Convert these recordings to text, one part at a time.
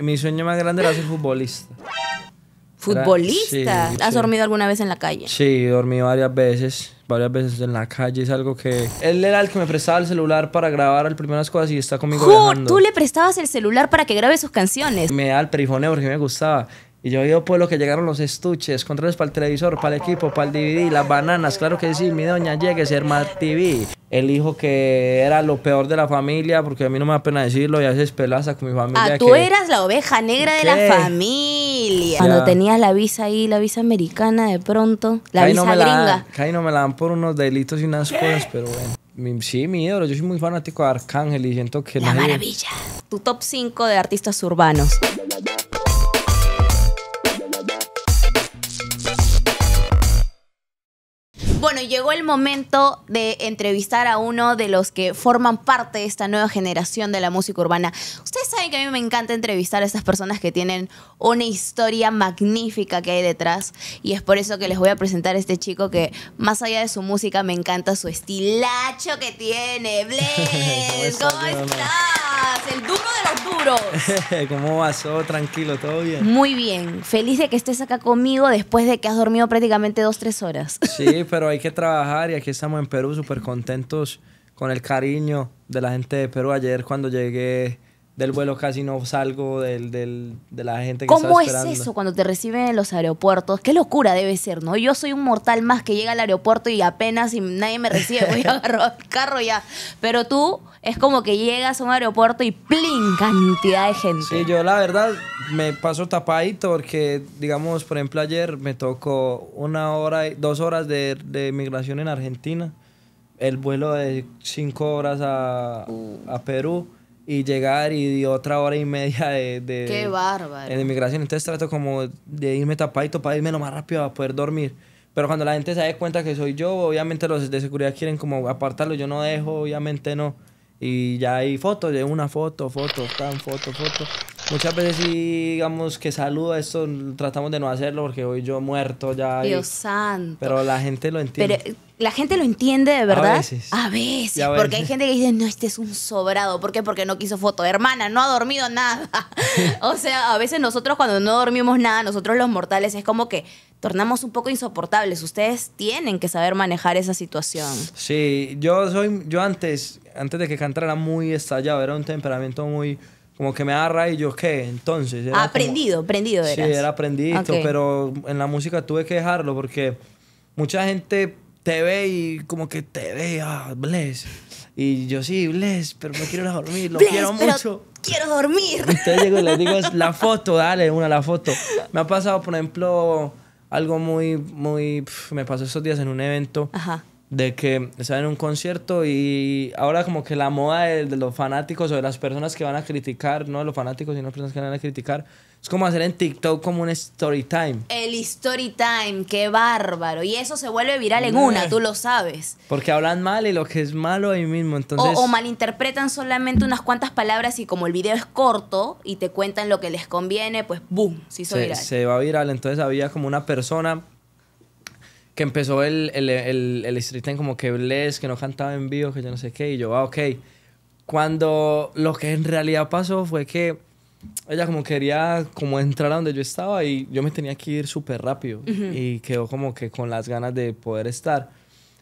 mi, sueño más grande era ser futbolista. ¿Futbolista? ¿Has dormido alguna vez en la calle? Sí, dormí varias veces, varias veces en la calle. Es algo que... Él era el que me prestaba el celular para grabar las primeras cosas y está conmigo ¿Tú le prestabas el celular para que grabe sus canciones? Me da el perifoneo porque me gustaba. Y yo digo, pues lo que llegaron los estuches, controles para el televisor, para el equipo, para el DVD, las bananas, claro que sí, mi doña llegue, ser más TV. El hijo que era lo peor de la familia, porque a mí no me da pena decirlo, y haces pelaza con mi familia. Ah, tú eras la oveja negra de la familia. Cuando tenías la visa ahí, la visa americana de pronto, la gringa visa no gringa. La, no me la dan por unos delitos y unas cosas, pero bueno. sí, mi ídolo, yo soy muy fanático de Arcángel y siento que... La maravilla. Tu top 5 de artistas urbanos. llegó el momento de entrevistar a uno de los que forman parte de esta nueva generación de la música urbana. Ustedes saben que a mí me encanta entrevistar a esas personas que tienen una historia magnífica que hay detrás y es por eso que les voy a presentar a este chico que más allá de su música me encanta su estilacho que tiene. ¿cómo, estás? El duro de los duros. ¿Cómo vas? tranquilo? ¿Todo bien? Muy bien. Feliz de que estés acá conmigo después de que has dormido prácticamente dos, tres horas. Sí, pero hay que trabajar y aquí estamos en Perú súper contentos con el cariño de la gente de Perú. Ayer cuando llegué del vuelo casi no salgo, de la gente que ¿Cómo es eso cuando te reciben en los aeropuertos? Qué locura debe ser, ¿no? Yo soy un mortal más que llega al aeropuerto y apenas y nadie me recibe, voy a agarrar el carro ya. Pero tú es como que llegas a un aeropuerto y ¡plin! cantidad de gente. Sí, yo la verdad me paso tapadito porque, digamos, por ejemplo, ayer me tocó una hora, dos horas de, migración en Argentina, el vuelo de cinco horas a, a Perú y llegar y otra hora y media de... de ¡Qué bárbaro! En inmigración. Entonces trato como de irme tapadito para irme lo más rápido para poder dormir. Pero cuando la gente se da cuenta que soy yo, obviamente los de seguridad quieren como apartarlo. Yo no dejo, obviamente no. Y ya hay fotos, de una foto, foto, tan, foto, foto. Muchas veces digamos que saluda esto, tratamos de no hacerlo porque hoy yo muerto ya. Dios santo. Pero la gente lo entiende. Eh, la gente lo entiende de verdad. A veces. A veces. Porque hay gente que dice, no, este es un sobrado. ¿Por qué? Porque no quiso foto. Hermana, no ha dormido nada. o sea, a veces nosotros cuando no dormimos nada, nosotros los mortales, es como que tornamos un poco insoportables. Ustedes tienen que saber manejar esa situación. Sí, yo soy, yo antes, antes de que cantara era muy estallado, era un temperamento muy como que me agarra y yo, ¿qué? Entonces. aprendido, aprendido era. Sí, era aprendido, pero en la música tuve que dejarlo porque mucha gente te ve y como que te ve, ah, bless. Y yo, sí, bless, pero me quiero ir dormir, lo quiero mucho. Quiero dormir. Entonces les digo, la foto, dale, una, la foto. Me ha pasado, por ejemplo, algo muy, muy. me pasó esos días en un evento. Ajá de que saben en un concierto y ahora como que la moda de, los fanáticos o de las personas que van a criticar, no de los fanáticos, sino las personas que van a criticar, es como hacer en TikTok como un story time. El story time, qué bárbaro. Y eso se vuelve viral en una, tú lo sabes. Porque hablan mal y lo que es malo ahí mismo, entonces... O, malinterpretan solamente unas cuantas palabras y como el video es corto y te cuentan lo que les conviene, pues boom, se hizo viral. Se va viral, entonces había como una persona que empezó el, el, el, el street como que les que no cantaba en vivo, que yo no sé qué, y yo, ah, ok. Cuando lo que en realidad pasó fue que ella como quería como entrar a donde yo estaba y yo me tenía que ir súper rápido y quedó como que con las ganas de poder estar.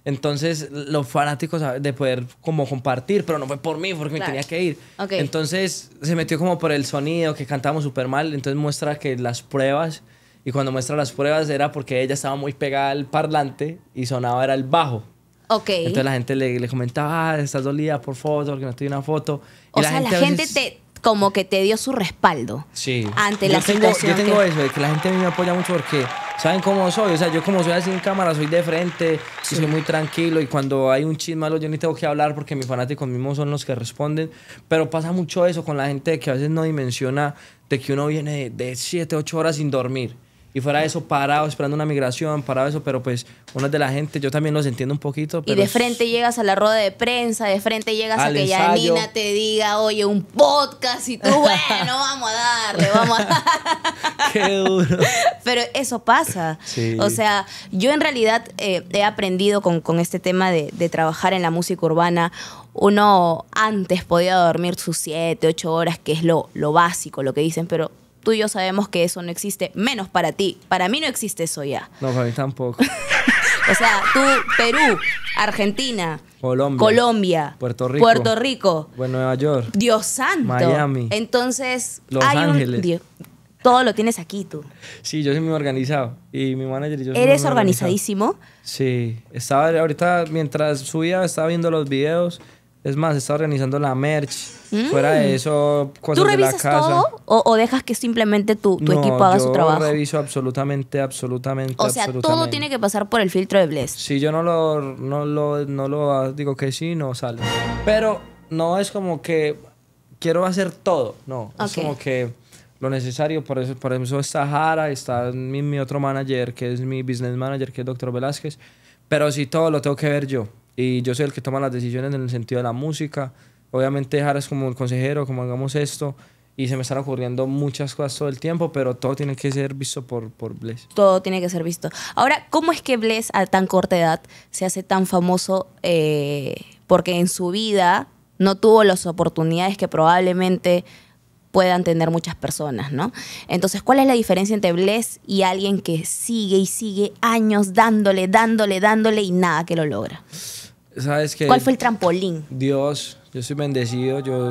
Entonces, los fanáticos de poder como compartir, pero no fue por mí, porque me tenía que ir. Entonces, se metió como por el sonido, que cantábamos súper mal. Entonces, muestra que las pruebas y cuando muestra las pruebas era porque ella estaba muy pegada al parlante y sonaba era el bajo. Ok. Entonces la gente le, le comentaba, ah, estás dolida por foto, porque no estoy una foto. O sea, la gente te como que te dio su respaldo sí. ante la situación. Yo tengo eso, de que la gente a mí me apoya mucho porque saben cómo soy. O sea, yo como soy así en cámara, soy de frente soy muy tranquilo. Y cuando hay un chisme malo, yo ni tengo que hablar porque mis fanáticos mismos son los que responden. Pero pasa mucho eso con la gente que a veces no dimensiona de que uno viene de 7, 8 horas sin dormir y fuera eso parado esperando una migración, parado eso, pero pues uno de la gente, yo también los entiendo un poquito. y de frente llegas a la rueda de prensa, de frente llegas a que ensayo. te diga, oye, un podcast y tú, bueno, vamos a darle, vamos a darle. Qué duro. Pero eso pasa. O sea, yo en realidad eh, he aprendido con, este tema de, trabajar en la música urbana uno antes podía dormir sus siete, ocho horas, que es lo básico, lo que dicen, pero tú y yo sabemos que eso no existe, menos para ti. Para mí no existe eso ya. No, para mí tampoco. o sea, tú, Perú, Argentina, Colombia, Puerto Rico, Puerto Rico pues, Nueva York, Dios santo, Miami, entonces Los Ángeles. todo lo tienes aquí tú. Sí, yo soy muy organizado. Y mi manager y yo ¿Eres organizadísimo? Sí. Estaba ahorita, mientras subía, estaba viendo los videos es más, está organizando la merch. Mm. Fuera de eso, cosas ¿Tú revisas la casa. todo o, dejas que simplemente tu, tu equipo haga su trabajo? yo reviso absolutamente, absolutamente, O sea, todo tiene que pasar por el filtro de Bless. Si yo no lo, no lo, no lo ah, digo que sí, no sale. Pero no es como que quiero hacer todo, no. Es como que lo necesario, por eso, por eso está Jara, está mi, otro manager, que es mi business manager, que es Doctor Velázquez. Pero si todo lo tengo que ver yo y yo soy el que toma las decisiones en el sentido de la música. Obviamente Jara es como el consejero, como hagamos esto, y se me están ocurriendo muchas cosas todo el tiempo, pero todo tiene que ser visto por, por Bless. Todo tiene que ser visto. Ahora, ¿cómo es que Bless a tan corta edad se hace tan famoso? Eh, porque en su vida no tuvo las oportunidades que probablemente puedan tener muchas personas, ¿no? Entonces, ¿cuál es la diferencia entre Bless y alguien que sigue y sigue años dándole, dándole, dándole y nada que lo logra? ¿Cuál fue el trampolín? Dios, yo soy bendecido, yo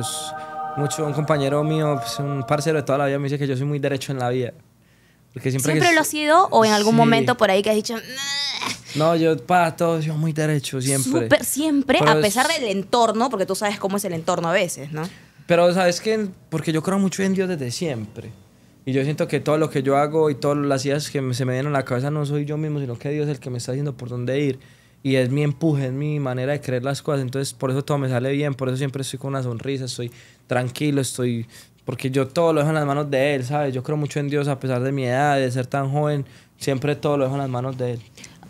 mucho un compañero mío, pues, un parcero de toda la vida me dice que yo soy muy derecho en la vida. Porque siempre lo has sido o en algún momento por ahí que has dicho... No, yo para todos, yo muy derecho siempre. Super siempre, a pesar del entorno, porque tú sabes cómo es el entorno a veces, ¿no? Pero sabes que, porque yo creo mucho en Dios desde siempre. Y yo siento que todo lo que yo hago y todas las ideas que se me dieron a la cabeza no soy yo mismo, sino que Dios es el que me está diciendo por dónde ir y es mi empuje, es mi manera de creer las cosas. Entonces, por eso todo me sale bien, por eso siempre estoy con una sonrisa, estoy tranquilo, estoy. Porque yo todo lo dejo en las manos de Él, ¿sabes? Yo creo mucho en Dios a pesar de mi edad, de ser tan joven, siempre todo lo dejo en las manos de Él.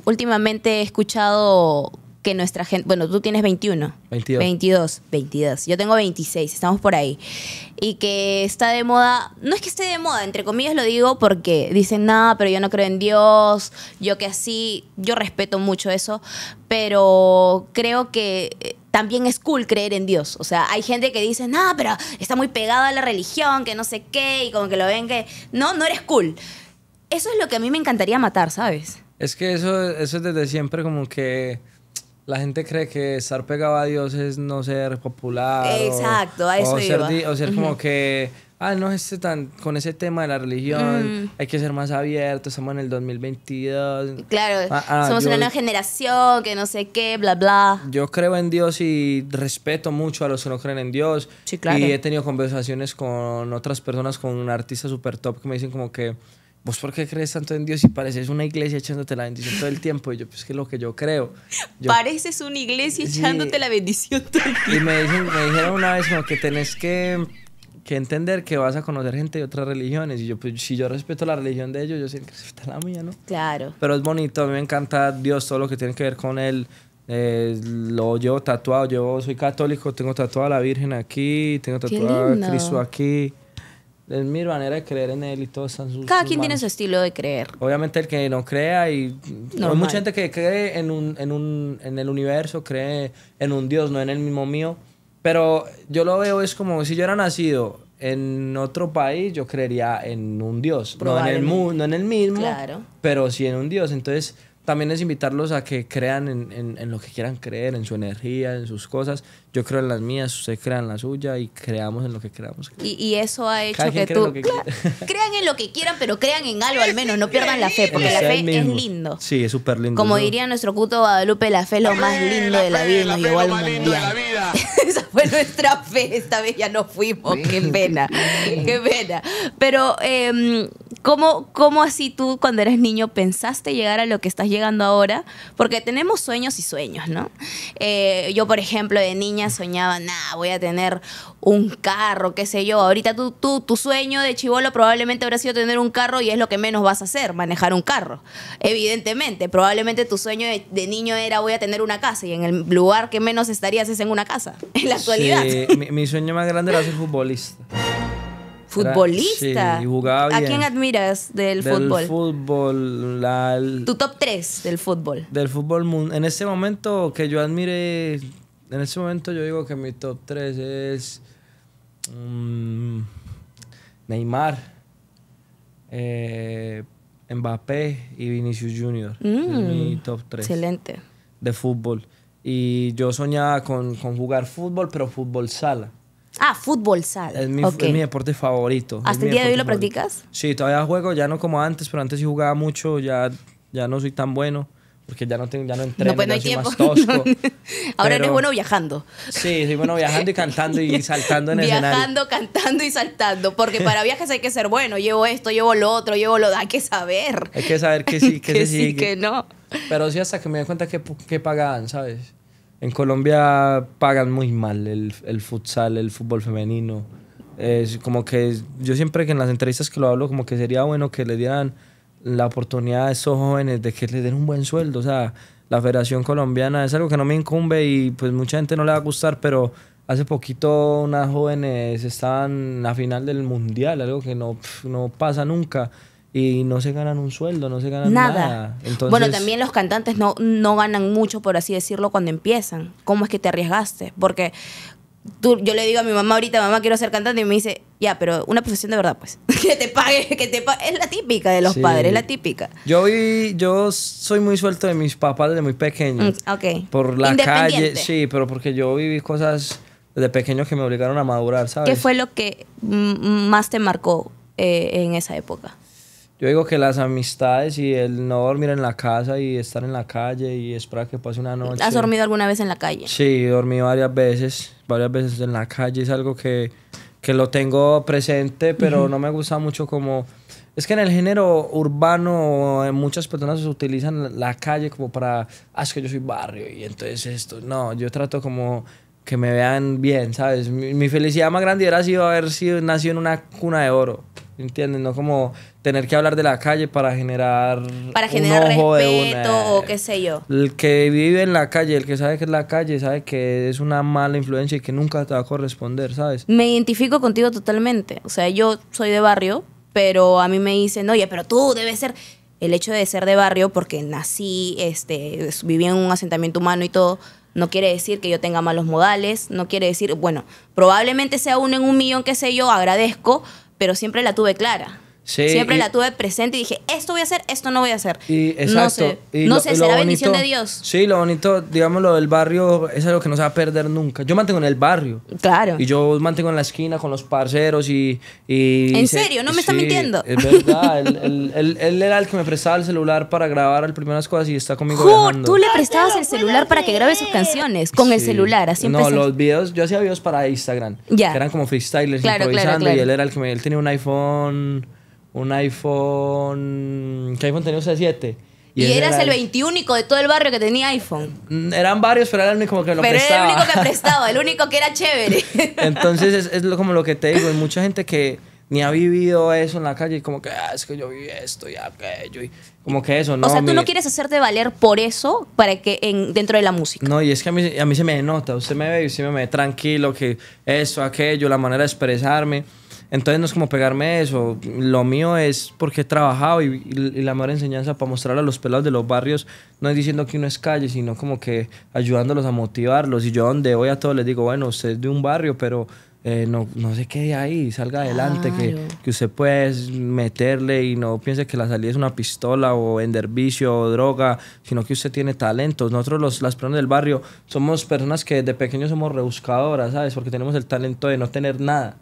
Últimamente he escuchado nuestra gente, bueno, tú tienes 21. 22. 22, Yo tengo 26, estamos por ahí. Y que está de moda, no es que esté de moda, entre comillas lo digo porque dicen, nada, pero yo no creo en Dios, yo que así, yo respeto mucho eso, pero creo que eh, también es cool creer en Dios. O sea, hay gente que dice, nada, pero está muy pegada a la religión, que no sé qué, y como que lo ven que, no, no eres cool. Eso es lo que a mí me encantaría matar, ¿sabes? Es que eso, eso es desde siempre como que la gente cree que estar pegado a Dios es no ser popular. Exacto, o, a eso o ser como que, ah, no, es este tan, con ese tema de la religión mm. hay que ser más abierto, estamos en el 2022. Claro, ah, ah, somos una nueva generación, que no sé qué, bla, bla. Yo creo en Dios y respeto mucho a los que no creen en Dios. Sí, claro. Y he tenido conversaciones con otras personas, con un artista súper top que me dicen como que ¿vos por qué crees tanto en Dios y pareces una iglesia echándote la bendición todo el tiempo? Y yo, pues que lo que yo creo. pareces una iglesia echándote la bendición todo el tiempo. Y me, dijeron una vez que tenés que, entender que vas a conocer gente de otras religiones. Y yo, pues si yo respeto la religión de ellos, yo siento que la mía, ¿no? Claro. Pero es bonito, a mí me encanta Dios, todo lo que tiene que ver con él. Eh, lo llevo tatuado, yo soy católico, tengo tatuada a la Virgen aquí, tengo tatuado a Cristo aquí es mi manera de creer en él y todos están sus. Cada quien tiene su estilo de creer. Obviamente el que no crea y hay mucha gente que cree en un, en un, en el universo, cree en un Dios, no en el mismo mío. Pero yo lo veo es como si yo era nacido en otro país, yo creería en un Dios, no en el mundo, no en el mismo, claro. pero sí en un Dios. Entonces también es invitarlos a que crean en, lo que quieran creer, en su energía, en sus cosas. Yo creo en las mías, ustedes crean en la suya y creamos en lo que creamos. Y, eso ha hecho que tú... crean en lo que quieran, pero crean en algo al menos, no pierdan la fe, porque la fe es lindo. Sí, es súper lindo. Como diría nuestro cuto Guadalupe, la fe es lo más lindo de la vida Esa fue nuestra fe, esta vez ya no fuimos, qué pena, qué pena. Pero... Em, ¿Cómo, así tú cuando eras niño pensaste llegar a lo que estás llegando ahora? Porque tenemos sueños y sueños, ¿no? Eh, yo, por ejemplo, de niña soñaba, nada, voy a tener un carro, qué sé yo. Ahorita tú, tú, tu sueño de chivolo probablemente habrá sido tener un carro y es lo que menos vas a hacer, manejar un carro. Evidentemente, probablemente tu sueño de, niño era voy a tener una casa y en el lugar que menos estarías es en una casa, en la actualidad. mi sueño más grande era ser futbolista futbolista. Sí, jugaba ¿A quién admiras del, del fútbol? fútbol la, tu top 3 del fútbol. Del fútbol en ese momento que yo admire en ese momento yo digo que mi top 3 es mm, Neymar, eh, Mbappé y Vinicius Junior. mi mm, top 3. Excelente. De fútbol. Y yo soñaba con jugar fútbol, pero fútbol sala. Ah, fútbol sala. Es mi, deporte favorito. ¿Hasta el día de hoy lo practicas? Sí, todavía juego, ya no como antes, pero antes sí jugaba mucho, ya, ya no soy tan bueno. Porque ya no, tengo, ya no entreno, pues, más tosco. Ahora eres bueno viajando. Sí, soy bueno viajando y cantando y saltando en el viajando, escenario. Viajando, cantando y saltando. Porque para viajes hay que ser bueno. Llevo esto, llevo lo otro, llevo lo... Hay que saber. Hay que saber que sí, que, sí, que no. Pero sí hasta que me di cuenta que, que pagaban, ¿sabes? En Colombia pagan muy mal el, el futsal, el fútbol femenino. Es como que yo siempre que en las entrevistas que lo hablo, como que sería bueno que le dieran la oportunidad a esos jóvenes de que les den un buen sueldo. O sea, la Federación Colombiana es algo que no me incumbe y pues mucha gente no le va a gustar, pero hace poquito unas jóvenes estaban a final del mundial, algo que no, no pasa nunca y no se ganan un sueldo, no se ganan nada. bueno, también los cantantes no, no ganan mucho, por así decirlo, cuando empiezan. ¿Cómo es que te arriesgaste? Porque yo le digo a mi mamá ahorita, mamá, quiero ser cantante, y me dice, ya, pero una profesión de verdad, pues. que te pague, que te pague. Es la típica de los padres, es la típica. Yo yo soy muy suelto de mis papás desde muy pequeño. Mm, por la calle, sí, pero porque yo viví cosas de pequeños que me obligaron a madurar, ¿sabes? ¿Qué fue lo que más te marcó eh, en esa época? Yo digo que las amistades y el no dormir en la casa y estar en la calle y esperar que pase una noche. ¿Has dormido alguna vez en la calle? Sí, dormí varias veces, varias veces en la calle. Es algo que, que lo tengo presente, pero no me gusta mucho como... Es que en el género urbano eh, muchas personas utilizan la calle como para, ah, es que yo soy barrio y entonces esto. No, yo trato como que me vean bien, ¿sabes? Mi, felicidad más grande hubiera sido haber sido nacido en una cuna de oro. ¿Entiendes? No como tener que hablar de la calle para generar. Para generar respeto o qué sé yo. El que vive en la calle, el que sabe que es la calle, sabe que es una mala influencia y que nunca te va a corresponder, ¿sabes? Me identifico contigo totalmente. O sea, yo soy de barrio, pero a mí me dicen, oye, pero tú debes ser. El hecho de ser de barrio, porque nací, este, viví en un asentamiento humano y todo, no quiere decir que yo tenga malos modales, no quiere decir, bueno, probablemente sea uno en un millón, qué sé yo, agradezco, pero siempre la tuve clara. Siempre la tuve presente y dije, esto voy a hacer, esto no voy a hacer. Y, no sé, será bendición de Dios. Sí, lo bonito, digamos, lo del barrio es algo que no se va a perder nunca. Yo mantengo en el barrio. Claro. Y yo mantengo en la esquina con los parceros y... ¿En serio? ¿No me está mintiendo? Es verdad. él, era el que me prestaba el celular para grabar las primeras cosas y está conmigo viajando. Tú le prestabas el celular para que grabe sus canciones, con el celular, así No, los videos, yo hacía videos para Instagram. Ya. Que eran como freestylers improvisando y él era el que me... Él tenía un iPhone un iPhone. ¿Qué iPhone tenía usted? 7. Y, eras era el veintiúnico de todo el barrio que tenía iPhone. Mm, eran varios, pero era el único que lo prestaba. Pero era el único que prestaba, el único que era chévere. Entonces es, como lo que te digo, hay mucha gente que ni ha vivido eso en la calle y como que ah, es que yo viví esto y aquello y como que eso, ¿no? O sea, tú no quieres hacerte valer por eso para que en, dentro de la música. No, y es que a mí, a mí se me nota, usted me ve y usted me ve tranquilo que eso, aquello, la manera de expresarme. Entonces no es como pegarme eso. Lo mío es porque he trabajado y, la mejor enseñanza para mostrar a los pelados de los barrios no es diciendo que uno es calle, sino como que ayudándolos a motivarlos. Y yo donde voy a todos les digo, bueno, usted es de un barrio, pero eh, no, no se quede ahí, salga adelante, que, usted puede meterle y no piense que la salida es una pistola o vender vicio o droga, sino que usted tiene talento Nosotros, los, las personas del barrio, somos personas que Desde pequeños somos rebuscadoras, ¿sabes? Porque tenemos el talento de no tener nada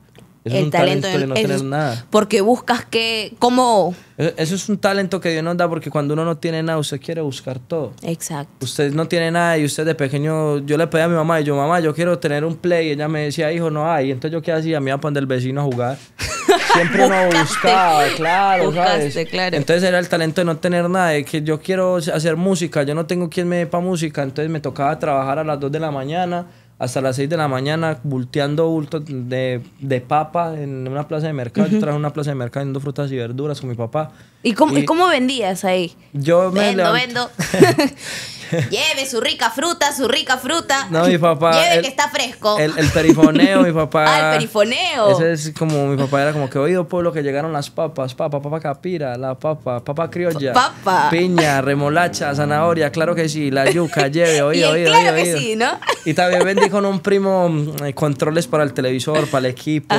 el es un talento, de no tener nada. Porque buscas que, ¿cómo? E-, eso es un talento que Dios nos da porque cuando uno no tiene nada, usted quiere buscar todo. Exacto. Usted no tiene nada y usted de pequeño, yo le pedí a mi mamá y yo, mamá, yo quiero tener un play. Y ella me decía, hijo, no hay. Entonces yo qué hacía, a iba a poner el vecino a jugar. Siempre uno buscaba, claro, ¿sabes? Entonces era el talento de no tener nada, de que yo quiero hacer música, yo no tengo quien me dé para música. Entonces me tocaba trabajar a las 2 de la mañana hasta las 6 de la mañana volteando bultos de, papa en una plaza de mercado. Yo una plaza de mercado vendiendo frutas y verduras con mi papá. ¿Y cómo, vendías ahí? Yo me vendo, vendo. Lleve su rica fruta, su rica fruta. No, mi papá. Lleve que está fresco. El, perifoneo, mi papá. Ah, el perifoneo. Ese es como, mi papá era como que oído pueblo que llegaron las papas, papa, papa capira, la papa, papa criolla. Papa. Piña, remolacha, zanahoria, claro que sí, la yuca, lleve, oído, oído, claro que sí, ¿no? Y también vendí con un primo eh, controles para el televisor, para el equipo.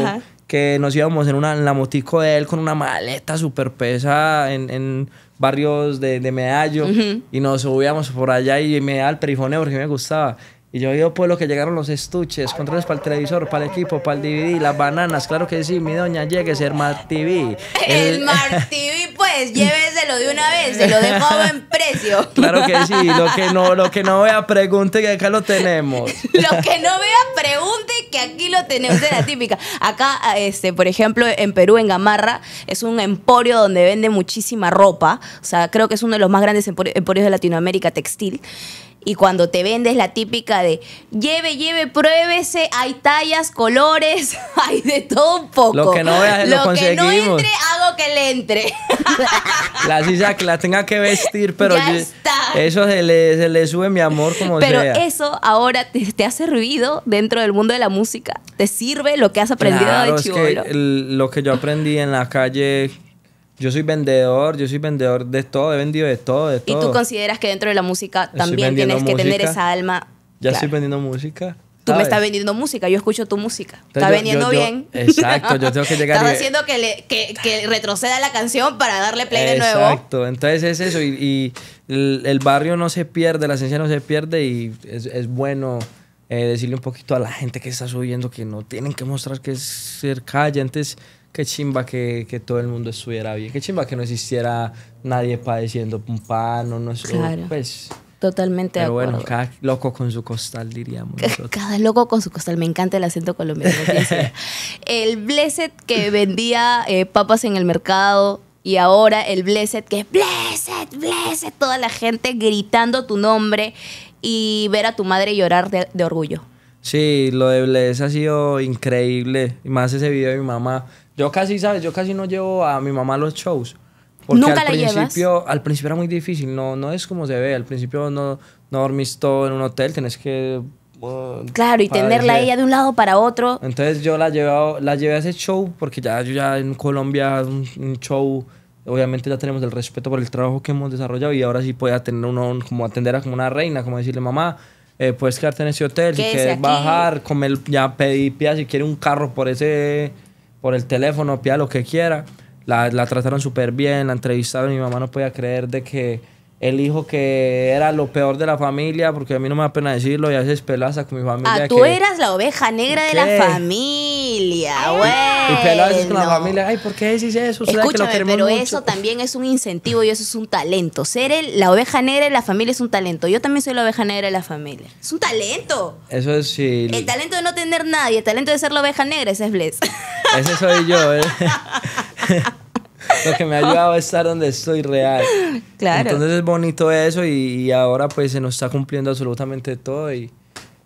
que nos íbamos en, una, la motico de él con una maleta súper pesada en, barrios de, de Medallo y nos subíamos por allá y me daba el perifoneo porque me gustaba. Y yo digo, pues lo que llegaron los estuches, controles para el televisor, para el equipo, para el DVD, las bananas, claro que sí, mi doña, llegue el Smart TV. El, el Smart TV, pues, lléveselo de una vez, se lo dejo a precio. Claro que sí, lo que no, lo que no vea, pregunte que acá lo tenemos. lo que no vea, pregunte que aquí lo tenemos, es la típica. Acá, este, por ejemplo, en Perú, en Gamarra, es un emporio donde vende muchísima ropa, o sea, creo que es uno de los más grandes emporios de Latinoamérica textil. Y cuando te vendes la típica de lleve, lleve, pruébese, hay tallas, colores, hay de todo un poco. Lo que no veas, lo, que no entre, hago que le entre. la silla que la tenga que vestir, pero eso se le, sube mi amor como pero Pero eso ahora te, ha servido dentro del mundo de la música. ¿Te sirve lo que has aprendido de que lo que yo aprendí en la calle yo soy vendedor, yo soy vendedor de todo, he vendido de todo, de todo. ¿Y tú consideras que dentro de la música también tienes que tener esa alma? Ya estoy vendiendo música. Tú me estás vendiendo música, yo escucho tu música. está vendiendo bien. Exacto, yo tengo que llegar. Estás haciendo que, que, retroceda la canción para darle play de nuevo. Exacto, entonces es eso. Y, el, barrio no se pierde, la esencia no se pierde y es, bueno eh, decirle un poquito a la gente que está subiendo que no tienen que mostrar que es ser Ya Antes qué chimba que, todo el mundo estuviera bien, qué chimba que no existiera nadie padeciendo un o no sé pues Totalmente bueno, cada loco con su costal, diríamos. Cada loco con su costal. Me encanta el acento colombiano. el Blessed que vendía eh, papas en el mercado, y ahora el Blessed, que es Blessed, Blessed, toda la gente gritando tu nombre y ver a tu madre llorar de, de orgullo. Sí, lo de Blessed ha sido increíble. Y más ese video de mi mamá yo casi, ¿sabes? Yo casi no llevo a mi mamá a los shows. Porque ¿Nunca al la principio, al principio era muy difícil, no, no es como se ve. Al principio no, no dormís todo en un hotel, tenés que claro, y tenerla ella de un lado para otro. Entonces yo la llevé, la llevé a ese show porque ya yo ya en Colombia un, un, show, obviamente ya tenemos el respeto por el trabajo que hemos desarrollado y ahora sí podía tener uno como como una reina, como decirle mamá. Eh, puedes quedarte en ese hotel, si quieres bajar, comer, ya pedí si quiere un carro por ese por el teléfono, pida lo que quiera. La, trataron súper bien, la entrevistaron. Mi mamá no podía creer de que el hijo que era lo peor de la familia, porque a mí no me da pena decirlo, y haces pelaza con mi familia. Ah, tú eras la oveja negra de la familia familia, Y, y con la familia, ay, ¿por qué decís eso? Escúchame, pero eso también es un incentivo y eso es un talento. Ser la oveja negra de la familia es un talento. Yo también soy la oveja negra de la familia. Es un talento. Eso es sí. El talento de no tener nadie, el talento de ser la oveja negra, ese es Bless. Ese soy yo. Eh. lo que me ha ayudado a estar donde estoy real. Claro. Entonces es bonito eso y, ahora pues se nos está cumpliendo absolutamente todo y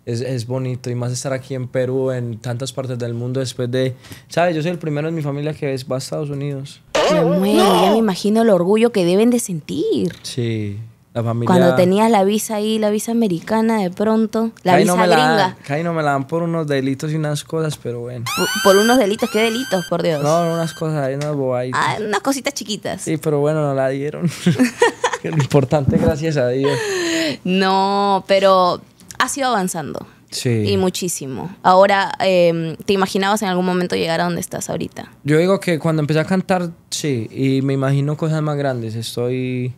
es, bonito y más estar aquí en Perú, en tantas partes del mundo después de, ¿sabes? Yo soy el primero en mi familia que va a Estados Unidos. Oh, me bueno. ya me imagino el orgullo que deben de sentir. Sí, la familia. Cuando tenías la visa ahí, la visa americana de pronto, la visa no me gringa. La, no me la dan por unos delitos y unas cosas, pero bueno. Por, unos delitos, ¿qué delitos, por Dios? No, unas cosas ahí, unas bobaitas. Ah, unas cositas chiquitas. Sí, pero bueno, no la dieron. Lo importante, gracias a Dios. No, pero ha sido avanzando. Sí. Y muchísimo. Ahora, em, ¿te imaginabas en algún momento llegar a donde estás ahorita? Yo digo que cuando empecé a cantar, sí, y me imagino cosas más grandes. Estoy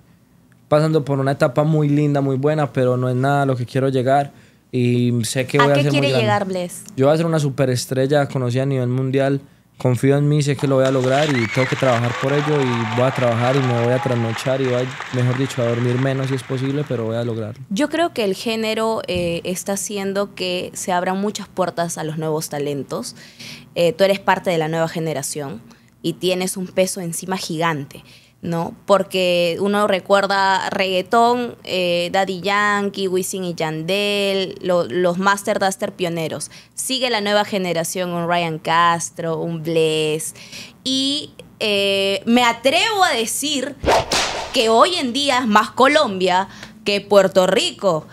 pasando por una etapa muy linda, muy buena, pero no es nada lo que quiero llegar. Y sé que voy a, a qué llegar, Bless? Yo voy a ser una superestrella conocida a nivel mundial confío en mí, sé que lo voy a lograr y tengo que trabajar por ello y voy a trabajar y me voy a trasnochar y voy, mejor dicho, a dormir menos si es posible, pero voy a lograrlo. Yo creo que el género eh, está haciendo que se abran muchas puertas a los nuevos talentos. Eh, tú eres parte de la nueva generación y tienes un peso encima gigante. ¿no? Porque uno recuerda reggaetón, eh, Daddy Yankee, Wisin y Yandel, los Master Duster pioneros. Sigue la nueva generación, un Ryan Castro, un Bless. Y eh, me atrevo a decir que hoy en día es más Colombia que Puerto Rico.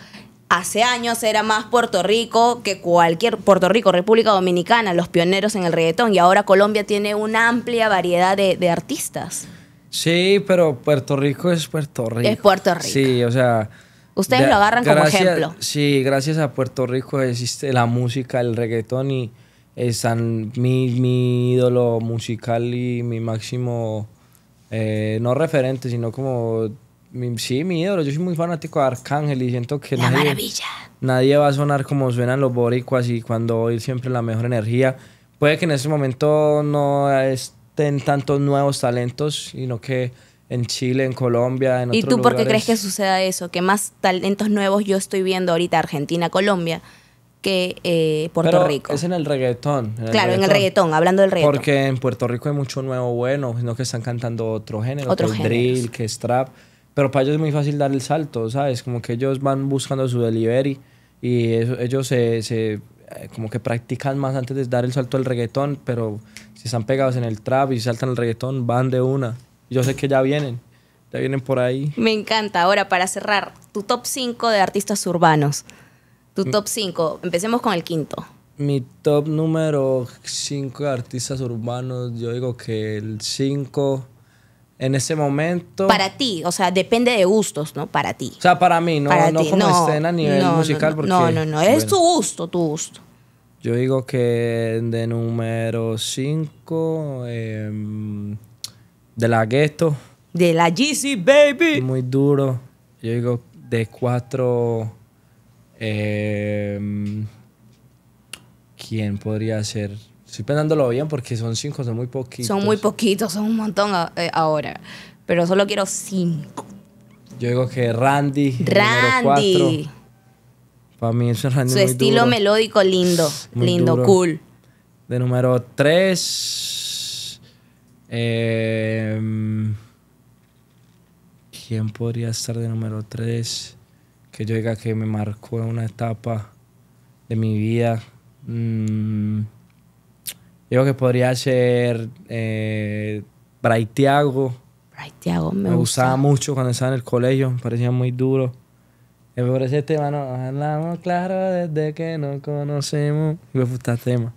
Hace años era más Puerto Rico que cualquier Puerto Rico, República Dominicana, los pioneros en el reggaetón. Y ahora Colombia tiene una amplia variedad de artistas. Sí, pero Puerto Rico es Puerto Rico. Es Puerto Rico. Sí, o sea. Ustedes lo agarran como ejemplo. Sí, gracias a Puerto Rico existe la música, el reggaetón y están mi, ídolo musical y mi máximo, eh, no referente, sino como, sí, mi ídolo. Yo soy muy fanático de Arcángel y siento que la nadie, nadie va a sonar como suenan los boricuas y cuando oír siempre la mejor energía. Puede que en ese momento no ten tantos nuevos talentos, sino que en Chile, en Colombia, en otros ¿Y tú por qué crees que suceda eso? Que más talentos nuevos yo estoy viendo ahorita Argentina, Colombia, que eh, Puerto Pero Rico. Es en el reggaetón. claro, en el reggaetón, hablando del reggaetón. Porque en Puerto Rico hay mucho nuevo bueno, sino que están cantando otro género, otro que es drill, que es trap. Pero para ellos es muy fácil dar el salto, ¿sabes? Como que ellos van buscando su delivery y ellos se, se, eh, como que practican más antes de dar el salto al reggaetón, pero si están pegados en el trap y saltan el reggaetón, van de una. Yo sé que ya vienen, ya vienen por ahí. Me encanta. Ahora, para cerrar, tu top 5 de artistas urbanos. Tu mm. top 5, empecemos con el quinto. Mi top número 5 de artistas urbanos, yo digo que el 5 en ese momento. Para ti, o sea, depende de gustos, ¿no? Para ti. O sea, para mí, no, no como escena a nivel musical. no, no, no, es tu gusto, tu gusto. Yo digo que de número 5, em, de la Ghetto. De la GC baby. Muy duro. Yo digo de 4, em, ¿quién podría ser? Estoy pensándolo bien porque son cinco son muy poquitos. Son muy poquitos, son un montón ah, eh, ahora. Pero solo quiero 5. Yo digo que Randy. Randy. Su estilo melódico lindo, lindo, cool. De número tres. Em, ¿Quién podría estar de número 3? Que yo diga que me marcó una etapa de mi vida. Digo mm, yo que podría ser eh, Tiago. me, gustaba mucho cuando estaba en el colegio, me parecía muy duro. Me por ese tema, no, hablamos claro desde que nos conocemos. Me gusta este tema.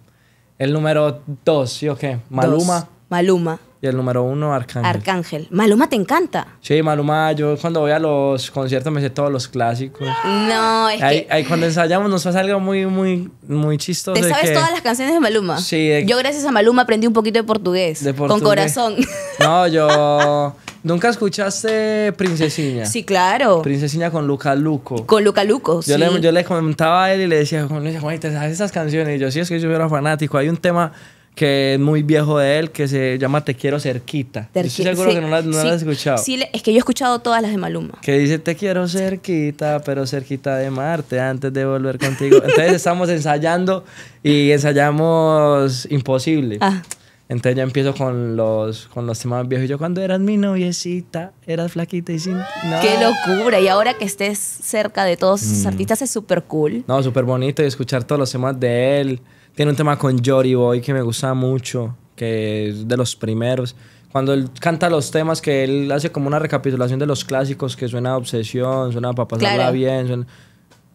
El número dos, ¿sí o qué? Maluma. Maluma. Y el número uno, Arcángel. Arcángel. Maluma te encanta. Sí, Maluma, yo cuando voy a los conciertos me sé todos los clásicos. No, es que... ahí cuando ensayamos nos pasa algo muy, muy, muy chistoso. ¿Te sabes todas las canciones de Maluma? Sí. Yo gracias a Maluma aprendí un poquito de portugués. De portugués. Con corazón. No, yo... ¿Nunca escuchaste Princesiña? Sí, claro. Princesiña con Luca Luco. Con Luca Luco, yo sí. Le, yo le comentaba a él y le decía, Juanita, ¿sabes esas canciones? Y yo, sí, es que yo era fanático. Hay un tema que es muy viejo de él, que se llama Te quiero cerquita. Yo estoy seguro que no, lo has escuchado. Sí, es que yo he escuchado todas las de Maluma. Que dice Te quiero cerquita, pero cerquita de Marte, antes de volver contigo. Entonces estamos ensayando y ensayamos Imposible. Ah. Entonces ya empiezo con los, con los temas viejos. Yo cuando eras mi noviecita, eras flaquita y sin... ¡Qué locura! Y ahora que estés cerca de todos esos mm. artistas es súper cool. No, súper bonito y escuchar todos los temas de él. Tiene un tema con Jory Boy que me gusta mucho, que es de los primeros. Cuando él canta los temas que él hace como una recapitulación de los clásicos que suena a obsesión, suena para pasarla bien.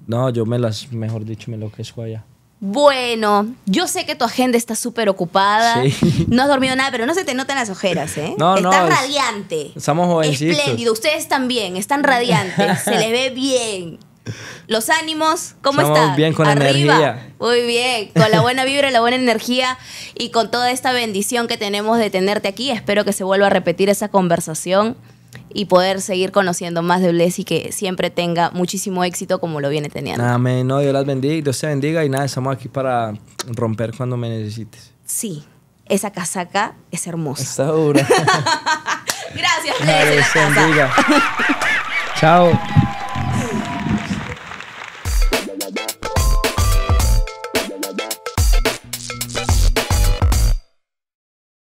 No, yo me las, mejor dicho, me lo es allá. Bueno, yo sé que tu agenda está súper ocupada. No has dormido nada, pero no se te notan las ojeras, ¿eh? No, Estás radiante. Estamos jovencitos. Espléndido. Ustedes también están radiantes. se les ve bien. Los ánimos, ¿cómo Estamos están? bien con Arriba. energía. Muy bien, con la buena vibra, la buena energía y con toda esta bendición que tenemos de tenerte aquí. Espero que se vuelva a repetir esa conversación y poder seguir conociendo más de Blessy que siempre tenga muchísimo éxito como lo viene teniendo. Amén. No, Dios las bendiga Dios te bendiga. Y nada, estamos aquí para romper cuando me necesites. Sí, esa casaca es hermosa. Está dura. Gracias, Blessy. Chao.